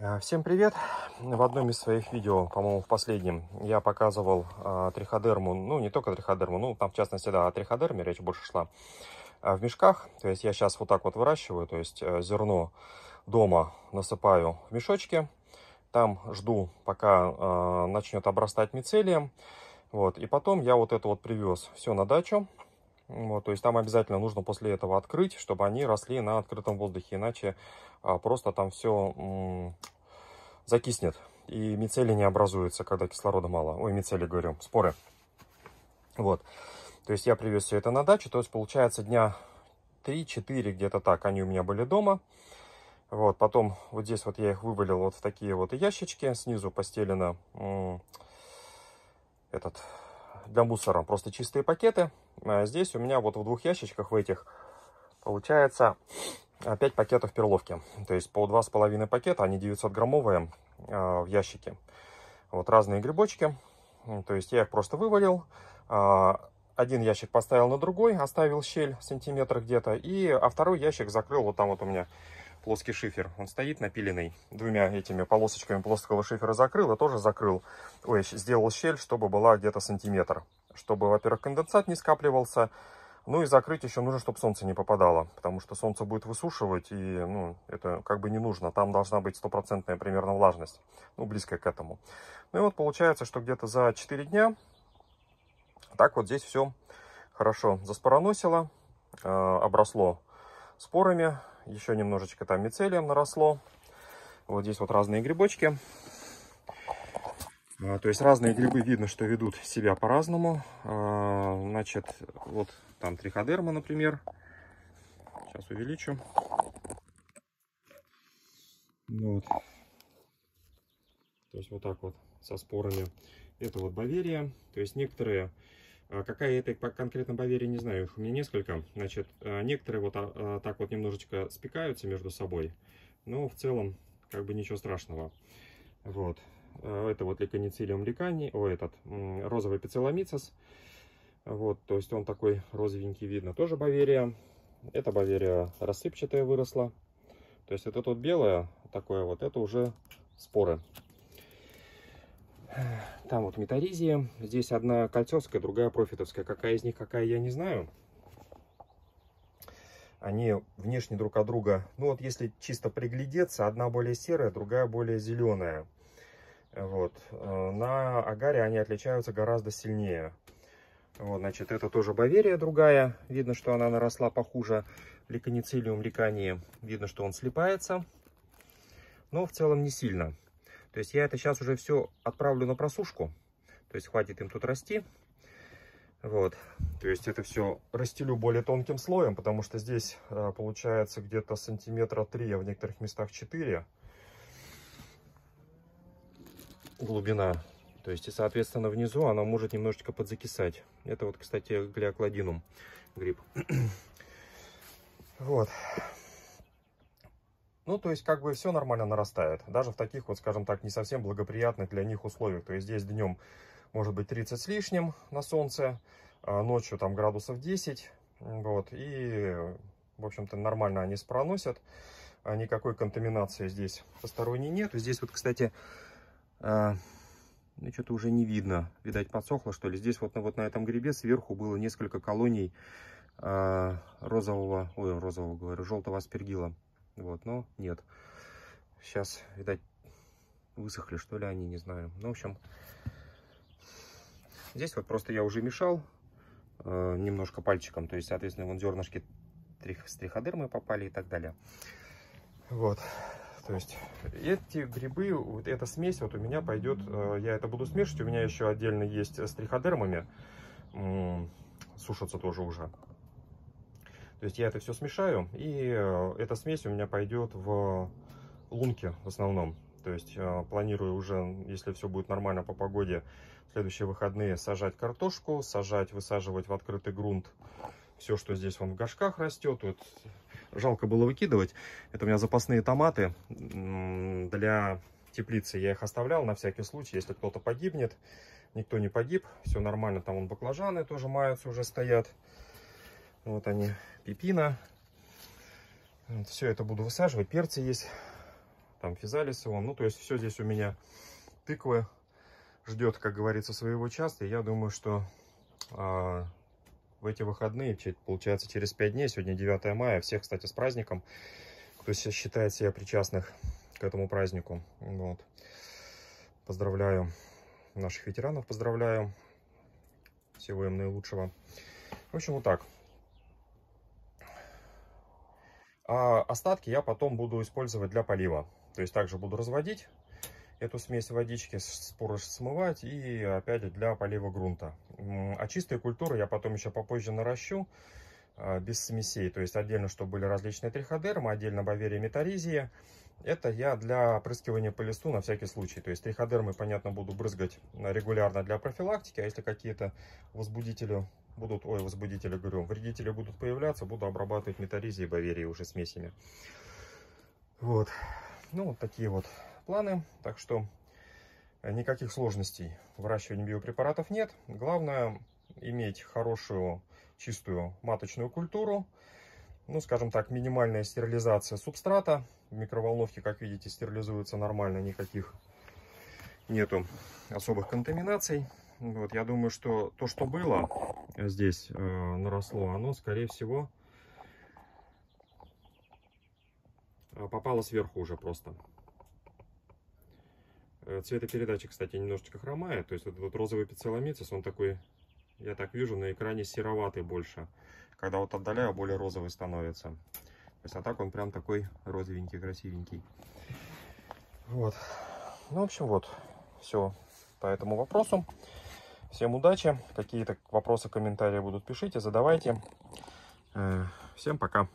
Э, всем привет! В одном из своих видео, по-моему, в последнем, я показывал э, триходерму, ну не только триходерму, ну там в частности, да, о триходерме речь больше шла, э, в мешках. То есть я сейчас вот так вот выращиваю, то есть э, зерно дома насыпаю в мешочки, там жду, пока э, начнет обрастать мицелием. Вот, и потом я вот это вот привез все на дачу, вот, то есть там обязательно нужно после этого открыть, чтобы они росли на открытом воздухе, иначе а, просто там все закиснет. И мицели не образуются, когда кислорода мало. Ой, мицели говорю, споры. Вот. То есть я привез все это на дачу. То есть получается дня 3-4 где-то так они у меня были дома. Вот, потом вот здесь вот я их вывалил вот в такие вот ящички. Снизу постелено этот для мусора просто чистые пакеты. А здесь у меня вот в двух ящичках в этих получается 5 пакетов перловки. То есть по 2,5 пакета, они 900 граммовые а, в ящике. Вот разные грибочки. То есть я их просто вывалил. А, один ящик поставил на другой, оставил щель сантиметр где-то. И, а второй ящик закрыл вот там вот у меня плоский шифер. Он стоит напиленный двумя этими полосочками плоского шифера закрыл и тоже закрыл. Ой, сделал щель, чтобы была где-то сантиметр. Чтобы, во-первых, конденсат не скапливался, ну и закрыть еще нужно, чтобы солнце не попадало, потому что солнце будет высушивать, и ну, это как бы не нужно. Там должна быть стопроцентная примерно влажность, ну, близкая к этому. Ну и вот получается, что где-то за 4 дня так вот здесь все хорошо заспороносило, э, обросло спорами. Еще немножечко там мицелием наросло. Вот здесь вот разные грибочки. А, то есть разные грибы видно, что ведут себя по-разному. А, значит, вот там триходерма, например. Сейчас увеличу. Ну вот. То есть вот так вот со спорами. Это вот Баверия. То есть некоторые а какая это конкретно Баверия, не знаю, их у меня несколько. Значит, э, некоторые вот а, а, так вот немножечко спекаются между собой, но в целом как бы ничего страшного. Вот. Э, это вот ликоницилиум ликани, о, этот, розовый пицеломицис. Вот, то есть он такой розовенький видно. Тоже Баверия. Это Баверия рассыпчатая выросла. То есть это тут белое такое вот, это уже споры. Там вот метаризия. Здесь одна кольцевская, другая профитовская. Какая из них, какая, я не знаю. Они внешне друг от друга. Ну вот если чисто приглядеться, одна более серая, другая более зеленая. Вот. Э, на агаре они отличаются гораздо сильнее. Вот, значит, это тоже Баверия другая. Видно, что она наросла похуже. Ликоницилиум ликании. Видно, что он слипается. Но в целом не сильно. То есть я это сейчас уже все отправлю на просушку. То есть хватит им тут расти. Вот. То есть это все расстелю более тонким слоем, потому что здесь э, получается где-то сантиметра 3, а в некоторых местах 4 глубина. То есть, и, соответственно, внизу она может немножечко подзакисать. Это вот, кстати, глиокладинум гриб. вот. Ну, то есть, как бы все нормально нарастает. Даже в таких вот, скажем так, не совсем благоприятных для них условиях. То есть, здесь днем может быть 30 с лишним на солнце, а ночью там градусов 10. Вот, и, в общем-то, нормально они спроносят. А никакой контаминации здесь посторонней нет. Здесь вот, кстати, а, ну, что-то уже не видно. Видать, подсохло, что ли. Здесь вот, ну, вот на этом грибе сверху было несколько колоний а, розового, ой, розового, говорю, желтого аспергила. Вот, но нет. Сейчас, видать, высохли, что ли, они, не знаю. Ну, в общем, здесь вот просто я уже мешал э, немножко пальчиком. То есть, соответственно, вон зернышки стриходермы попали и так далее. Вот. То есть эти грибы, вот эта смесь вот у меня пойдет, э, я это буду смешивать, у меня еще отдельно есть с триходермами, сушатся тоже уже. То есть я это все смешаю, и э, эта смесь у меня пойдет в лунки в основном. То есть э, планирую уже, если все будет нормально по погоде, в следующие выходные сажать картошку, сажать, высаживать в открытый грунт все, что здесь вон в горшках растет. Вот. Жалко было выкидывать. Это у меня запасные томаты для теплицы. Я их оставлял на всякий случай, если кто-то погибнет. Никто не погиб, все нормально. Там вон баклажаны тоже маются, уже стоят. Вот они, пипина. Вот, все это буду высаживать. Перцы есть, там физалисы вон. Ну, то есть все здесь у меня тыквы ждет, как говорится, своего часа. И я думаю, что а, в эти выходные, получается, через 5 дней, сегодня 9 мая, всех, кстати, с праздником, кто считает себя причастных к этому празднику. Вот. Поздравляю наших ветеранов, поздравляю. Всего им наилучшего. В общем, вот так. А остатки я потом буду использовать для полива. То есть также буду разводить эту смесь водички, споры смывать и опять для полива грунта. А чистые культуры я потом еще попозже наращу а, без смесей. То есть отдельно, чтобы были различные триходермы, отдельно баверия метаризия. Это я для опрыскивания по листу на всякий случай. То есть триходермы, понятно, буду брызгать э, регулярно для профилактики, а если какие-то возбудители будут, ой, возбудители, говорю, вредители будут появляться, буду обрабатывать метаризией и баверией уже смесями. Вот. Ну, вот такие вот планы. Так что э, никаких сложностей в выращивании биопрепаратов нет. Главное иметь хорошую, чистую маточную культуру, ну, скажем так, минимальная стерилизация субстрата. В микроволновке, как видите, стерилизуется нормально, никаких нету особых контаминаций. Вот, я думаю, что то, что было здесь э, наросло, оно, скорее всего, э, попало сверху уже просто. Э, Цветопередача, кстати, немножечко хромает. То есть вот этот розовый пицеломицис, он такой, я так вижу, на экране сероватый больше. Когда вот отдаляю, более розовый становится. То есть, а так он прям такой розовенький, красивенький. Вот. Ну, в общем, вот. Все по этому вопросу. Всем удачи. Какие-то вопросы, комментарии будут, пишите, задавайте. Э, всем пока.